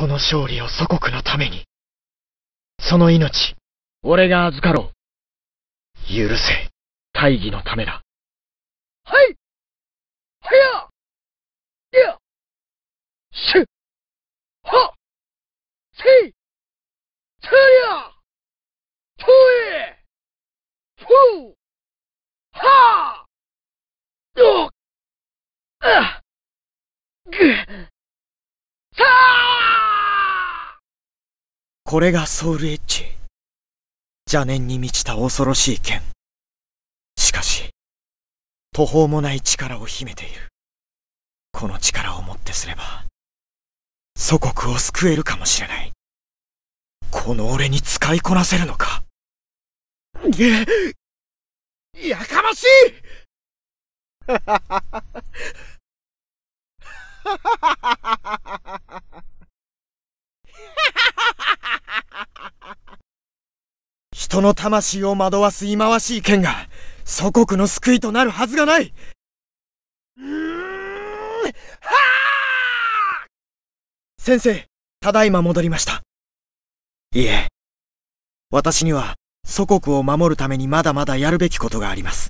この勝利を祖国のために。その命、俺が預かろう。許せ。大義のためだ。はい。はややしゅはせいせやとえふうはどっあぐっこれがソウルエッジ。邪念に満ちた恐ろしい剣。しかし、途方もない力を秘めている。この力をもってすれば、祖国を救えるかもしれない。この俺に使いこなせるのか。やかましい 人の魂を惑わす忌まわしい剣が、祖国の救いとなるはずがない先生、ただいま戻りました。いえ、私には祖国を守るためにまだまだやるべきことがあります。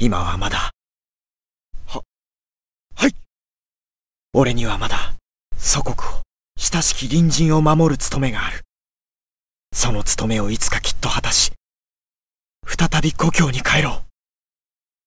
今はまだ。は、はい俺にはまだ、祖国を、親しき隣人を守る務めがある。その務めをいつかきっと果たし、再び故郷に帰ろう。